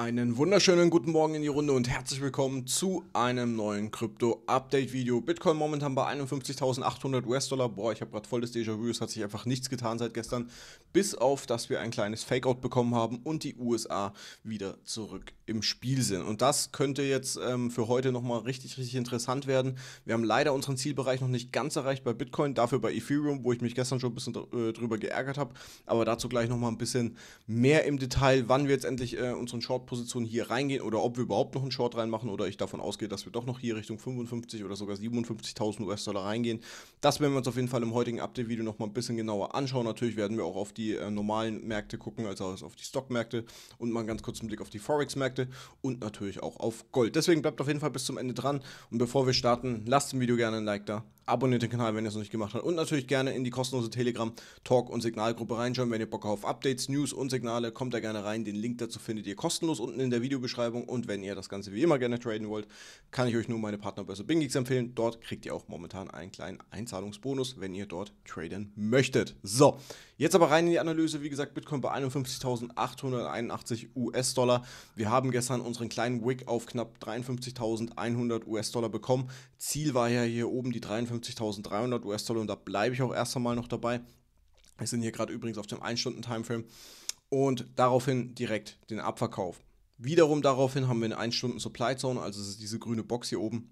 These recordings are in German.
Einen wunderschönen guten Morgen in die Runde und herzlich willkommen zu einem neuen Krypto-Update-Video. Bitcoin momentan bei 51.800 US-Dollar. Boah, ich habe gerade volles Déjà-vu, es hat sich einfach nichts getan seit gestern, bis auf, dass wir ein kleines Fakeout bekommen haben und die USA wieder zurück im Spiel sind. Und das könnte jetzt ähm, für heute nochmal richtig, richtig interessant werden. Wir haben leider unseren Zielbereich noch nicht ganz erreicht bei Bitcoin, dafür bei Ethereum, wo ich mich gestern schon ein bisschen äh, drüber geärgert habe. Aber dazu gleich nochmal ein bisschen mehr im Detail, wann wir jetzt endlich äh, unseren Short-Positionen hier reingehen oder ob wir überhaupt noch einen Short reinmachen oder ich davon ausgehe, dass wir doch noch hier Richtung 55 oder sogar 57.000 US-Dollar reingehen. Das werden wir uns auf jeden Fall im heutigen Update-Video nochmal ein bisschen genauer anschauen. Natürlich werden wir auch auf die äh, normalen Märkte gucken, also auf die Stockmärkte und mal einen ganz kurzen Blick auf die Forex-Märkte Artefakte und natürlich auch auf Gold. Deswegen bleibt auf jeden Fall bis zum Ende dran und bevor wir starten, lasst dem Video gerne ein Like da abonniert den Kanal, wenn ihr es noch nicht gemacht habt. Und natürlich gerne in die kostenlose Telegram Talk- und Signalgruppe reinschauen, wenn ihr Bock auf Updates, News und Signale, kommt da gerne rein. Den Link dazu findet ihr kostenlos unten in der Videobeschreibung. Und wenn ihr das Ganze wie immer gerne traden wollt, kann ich euch nur meine Partnerbörse BingX empfehlen. Dort kriegt ihr auch momentan einen kleinen Einzahlungsbonus, wenn ihr dort traden möchtet. So, jetzt aber rein in die Analyse. Wie gesagt, Bitcoin bei 51.881 US-Dollar. Wir haben gestern unseren kleinen Wick auf knapp 53.100 US-Dollar bekommen. Ziel war ja hier oben die 53. 52.300 US-Dollar und da bleibe ich auch erst einmal noch dabei. Wir sind hier gerade übrigens auf dem 1-Stunden-Timeframe und daraufhin direkt den Abverkauf. Wiederum daraufhin haben wir eine 1-Stunden-Supply-Zone, also diese grüne Box hier oben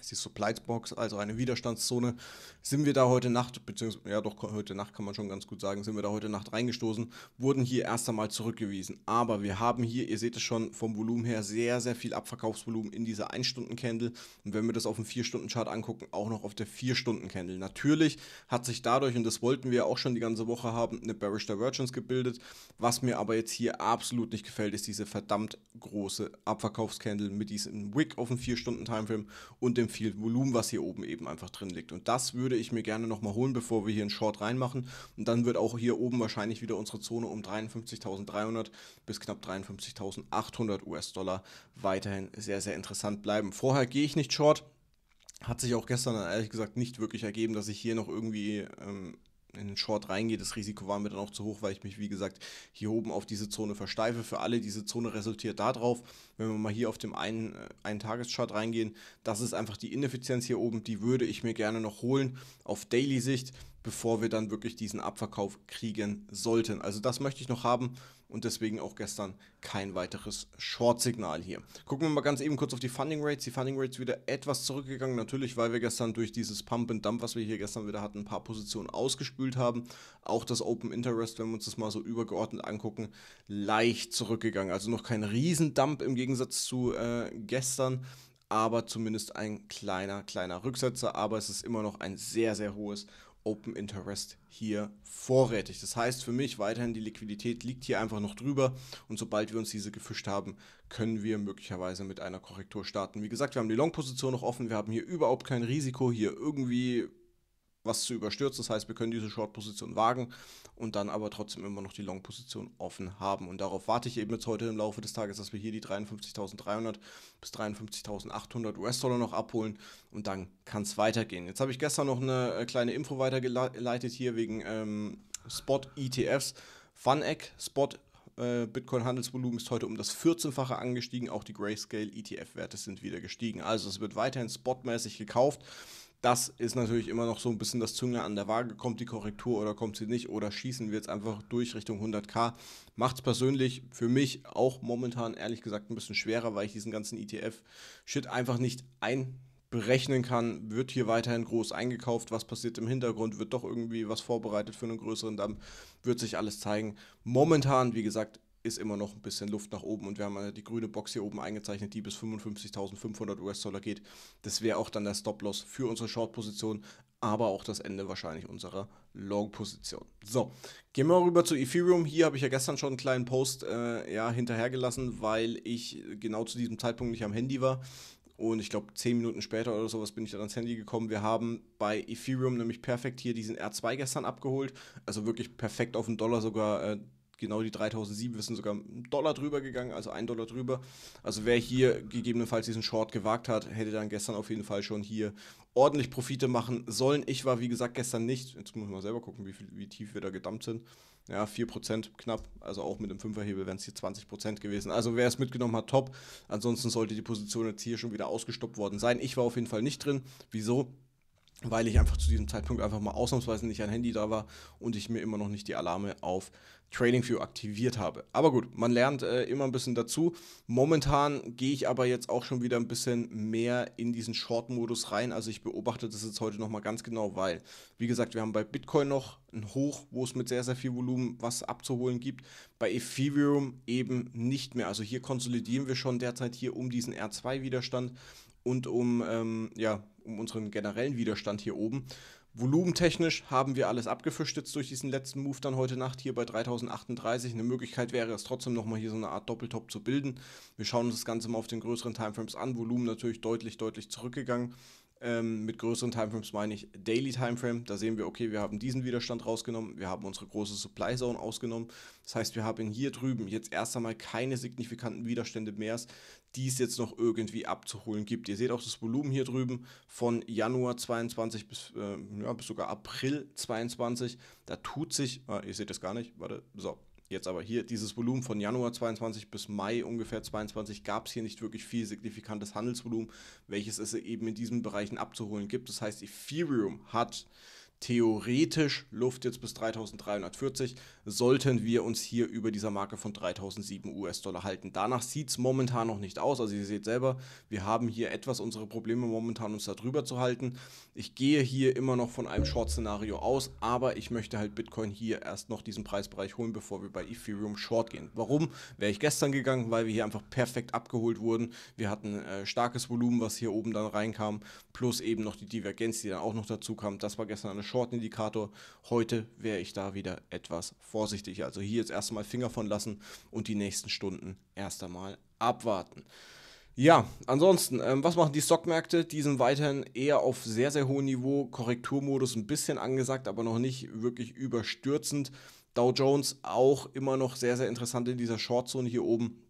ist die Supply-Box, also eine Widerstandszone. Sind wir da heute Nacht, beziehungsweise, ja doch, heute Nacht kann man schon ganz gut sagen, sind wir da heute Nacht reingestoßen, wurden hier erst einmal zurückgewiesen. Aber wir haben hier, ihr seht es schon vom Volumen her, sehr, sehr viel Abverkaufsvolumen in dieser 1-Stunden-Candle. Und wenn wir das auf dem 4-Stunden-Chart angucken, auch noch auf der 4-Stunden-Candle. Natürlich hat sich dadurch, und das wollten wir auch schon die ganze Woche haben, eine Bearish Divergence gebildet. Was mir aber jetzt hier absolut nicht gefällt, ist diese verdammt große Abverkaufscandle mit diesem Wick auf dem 4-Stunden-Timeframe und dem extrem viel Volumen, was hier oben eben einfach drin liegt. Und das würde ich mir gerne nochmal holen, bevor wir hier einen Short reinmachen. Und dann wird auch hier oben wahrscheinlich wieder unsere Zone um 53.300 bis knapp 53.800 US-Dollar weiterhin sehr, sehr interessant bleiben. Vorher gehe ich nicht Short. Hat sich auch gestern ehrlich gesagt nicht wirklich ergeben, dass ich hier noch irgendwie ähm, in den Short reingehe. Das Risiko war mir dann auch zu hoch, weil ich mich, wie gesagt, hier oben auf diese Zone versteife. Für alle, diese Zone resultiert darauf, wenn wir mal hier auf dem einen, äh, einen Tageschart reingehen, das ist einfach die Ineffizienz hier oben, die würde ich mir gerne noch holen auf Daily-Sicht bevor wir dann wirklich diesen Abverkauf kriegen sollten. Also das möchte ich noch haben und deswegen auch gestern kein weiteres Short-Signal hier. Gucken wir mal ganz eben kurz auf die Funding Rates. Die Funding Rates wieder etwas zurückgegangen, natürlich, weil wir gestern durch dieses Pump and Dump, was wir hier gestern wieder hatten, ein paar Positionen ausgespült haben. Auch das Open Interest, wenn wir uns das mal so übergeordnet angucken, leicht zurückgegangen. Also noch kein Riesendump im Gegensatz zu äh, gestern aber zumindest ein kleiner, kleiner Rücksetzer. Aber es ist immer noch ein sehr, sehr hohes Open Interest hier vorrätig. Das heißt für mich weiterhin, die Liquidität liegt hier einfach noch drüber und sobald wir uns diese gefischt haben, können wir möglicherweise mit einer Korrektur starten. Wie gesagt, wir haben die Long-Position noch offen, wir haben hier überhaupt kein Risiko, hier irgendwie was zu überstürzen. Das heißt, wir können diese Short-Position wagen und dann aber trotzdem immer noch die Long-Position offen haben. Und darauf warte ich eben jetzt heute im Laufe des Tages, dass wir hier die 53.300 bis 53.800 US-Dollar noch abholen und dann kann es weitergehen. Jetzt habe ich gestern noch eine äh, kleine Info weitergeleitet hier wegen ähm, Spot-ETFs. FunEgg Spot e äh, Bitcoin-Handelsvolumen ist heute um das 14-fache angestiegen. Auch die Grayscale-ETF-Werte sind wieder gestiegen. Also es wird weiterhin spotmäßig gekauft. Das ist natürlich immer noch so ein bisschen das Zünglein an der Waage. Kommt die Korrektur oder kommt sie nicht? Oder schießen wir jetzt einfach durch Richtung 100k? Macht es persönlich für mich auch momentan ehrlich gesagt ein bisschen schwerer, weil ich diesen ganzen ETF-Shit einfach nicht ein berechnen kann, wird hier weiterhin groß eingekauft, was passiert im Hintergrund, wird doch irgendwie was vorbereitet für einen größeren Damm, wird sich alles zeigen. Momentan, wie gesagt, ist immer noch ein bisschen Luft nach oben und wir haben die grüne Box hier oben eingezeichnet, die bis 55.500 US-Dollar geht. Das wäre auch dann der Stop-Loss für unsere Short-Position, aber auch das Ende wahrscheinlich unserer Long-Position. So, gehen wir mal rüber zu Ethereum. Hier habe ich ja gestern schon einen kleinen Post äh, ja, hinterhergelassen, weil ich genau zu diesem Zeitpunkt nicht am Handy war. Und ich glaube, 10 Minuten später oder sowas bin ich dann ans Handy gekommen. Wir haben bei Ethereum nämlich perfekt hier diesen R2 gestern abgeholt. Also wirklich perfekt auf den Dollar sogar äh, genau die 3007, wir sind sogar einen Dollar drüber gegangen, also einen Dollar drüber. Also wer hier gegebenenfalls diesen Short gewagt hat, hätte dann gestern auf jeden Fall schon hier ordentlich Profite machen sollen. Ich war, wie gesagt, gestern nicht, jetzt muss ich mal selber gucken, wie, viel, wie tief wir da gedammt sind. Ja, 4% knapp, also auch mit einem 5er-Hebel wären es hier 20% gewesen. Also wer es mitgenommen hat, top. Ansonsten sollte die Position jetzt hier schon wieder ausgestoppt worden sein. Ich war auf jeden Fall nicht drin. Wieso? weil ich einfach zu diesem Zeitpunkt einfach mal ausnahmsweise nicht ein Handy da war und ich mir immer noch nicht die Alarme auf TradingView aktiviert habe. Aber gut, man lernt äh, immer ein bisschen dazu. Momentan gehe ich aber jetzt auch schon wieder ein bisschen mehr in diesen Short-Modus rein. Also ich beobachte das jetzt heute nochmal ganz genau, weil, wie gesagt, wir haben bei Bitcoin noch ein Hoch, wo es mit sehr, sehr viel Volumen was abzuholen gibt. Bei Ethereum eben nicht mehr. Also hier konsolidieren wir schon derzeit hier um diesen R2-Widerstand und um ähm, ja, um unseren generellen Widerstand hier oben. Volumentechnisch haben wir alles abgefischt jetzt durch diesen letzten Move dann heute Nacht hier bei 3038. Eine Möglichkeit wäre es trotzdem nochmal hier so eine Art Doppeltop zu bilden. Wir schauen uns das Ganze mal auf den größeren Timeframes an. Volumen natürlich deutlich, deutlich zurückgegangen. Ähm, mit größeren Timeframes meine ich Daily Timeframe. Da sehen wir, okay, wir haben diesen Widerstand rausgenommen, wir haben unsere große Supply Zone ausgenommen. Das heißt, wir haben hier drüben jetzt erst einmal keine signifikanten Widerstände mehr, die es jetzt noch irgendwie abzuholen gibt. Ihr seht auch das Volumen hier drüben von Januar 22 bis, äh, ja, bis sogar April 22. Da tut sich, äh, ihr seht das gar nicht, warte, so, jetzt aber hier, dieses Volumen von Januar 22 bis Mai ungefähr 22 gab es hier nicht wirklich viel signifikantes Handelsvolumen, welches es eben in diesen Bereichen abzuholen gibt. Das heißt, Ethereum hat theoretisch Luft jetzt bis 3340, sollten wir uns hier über dieser Marke von 3007 US-Dollar halten. Danach sieht es momentan noch nicht aus. Also ihr seht selber, wir haben hier etwas unsere Probleme momentan uns da drüber zu halten. Ich gehe hier immer noch von einem Short-Szenario aus, aber ich möchte halt Bitcoin hier erst noch diesen Preisbereich holen, bevor wir bei Ethereum Short gehen. Warum? Wäre ich gestern gegangen, weil wir hier einfach perfekt abgeholt wurden. Wir hatten äh, starkes Volumen, was hier oben dann reinkam, plus eben noch die Divergenz, die dann auch noch dazu kam. Das war gestern eine Short-Indikator. Heute wäre ich da wieder etwas vorsichtiger. Also hier jetzt erstmal Finger von lassen und die nächsten Stunden erst einmal abwarten. Ja, ansonsten, ähm, was machen die Stockmärkte? Die sind weiterhin eher auf sehr, sehr hohem Niveau. Korrekturmodus ein bisschen angesagt, aber noch nicht wirklich überstürzend. Dow Jones auch immer noch sehr, sehr interessant in dieser Shortzone hier oben.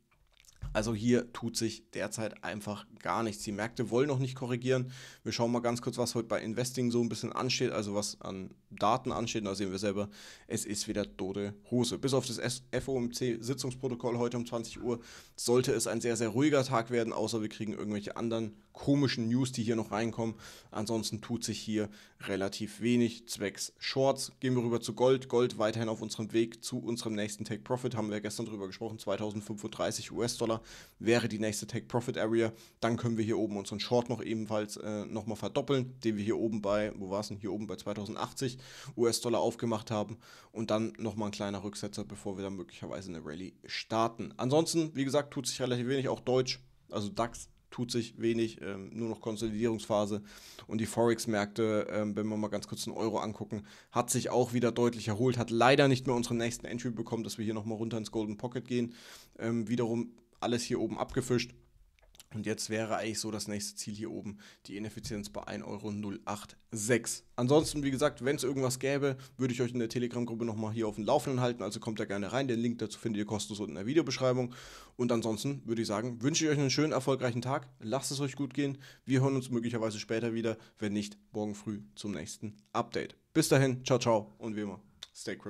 Also hier tut sich derzeit einfach gar nichts. Die Märkte wollen noch nicht korrigieren. Wir schauen mal ganz kurz, was heute bei Investing so ein bisschen ansteht, also was an Daten ansteht. Da sehen wir selber, es ist wieder tote Hose. Bis auf das FOMC-Sitzungsprotokoll heute um 20 Uhr sollte es ein sehr, sehr ruhiger Tag werden, außer wir kriegen irgendwelche anderen komischen News, die hier noch reinkommen. Ansonsten tut sich hier relativ wenig zwecks Shorts. Gehen wir rüber zu Gold. Gold weiterhin auf unserem Weg zu unserem nächsten Take-Profit, haben wir gestern drüber gesprochen, 2035 US-Dollar wäre die nächste Take Profit Area. Dann können wir hier oben unseren Short noch ebenfalls äh, nochmal verdoppeln, den wir hier oben bei, wo war es denn, hier oben bei 2080 US-Dollar aufgemacht haben und dann nochmal ein kleiner Rücksetzer, bevor wir dann möglicherweise eine Rallye starten. Ansonsten, wie gesagt, tut sich relativ wenig, auch Deutsch, also DAX tut sich wenig, ähm, nur noch Konsolidierungsphase. Und die Forex-Märkte, ähm, wenn wir mal ganz kurz den Euro angucken, hat sich auch wieder deutlich erholt, hat leider nicht mehr unseren nächsten Entry bekommen, dass wir hier nochmal runter ins Golden Pocket gehen. Ähm, wiederum alles hier oben abgefischt. Und jetzt wäre eigentlich so das nächste Ziel hier oben die Ineffizienz bei 1,086 Euro. Ansonsten, wie gesagt, wenn es irgendwas gäbe, würde ich euch in der Telegram-Gruppe nochmal hier auf dem Laufenden halten. Also kommt da gerne rein. Den Link dazu findet ihr kostenlos unten in der Videobeschreibung. Und ansonsten würde ich sagen, wünsche ich euch einen schönen, erfolgreichen Tag. Lasst es euch gut gehen. Wir hören uns möglicherweise später wieder. Wenn nicht, morgen früh zum nächsten Update. Bis dahin, ciao, ciao und wie immer, stay crypto.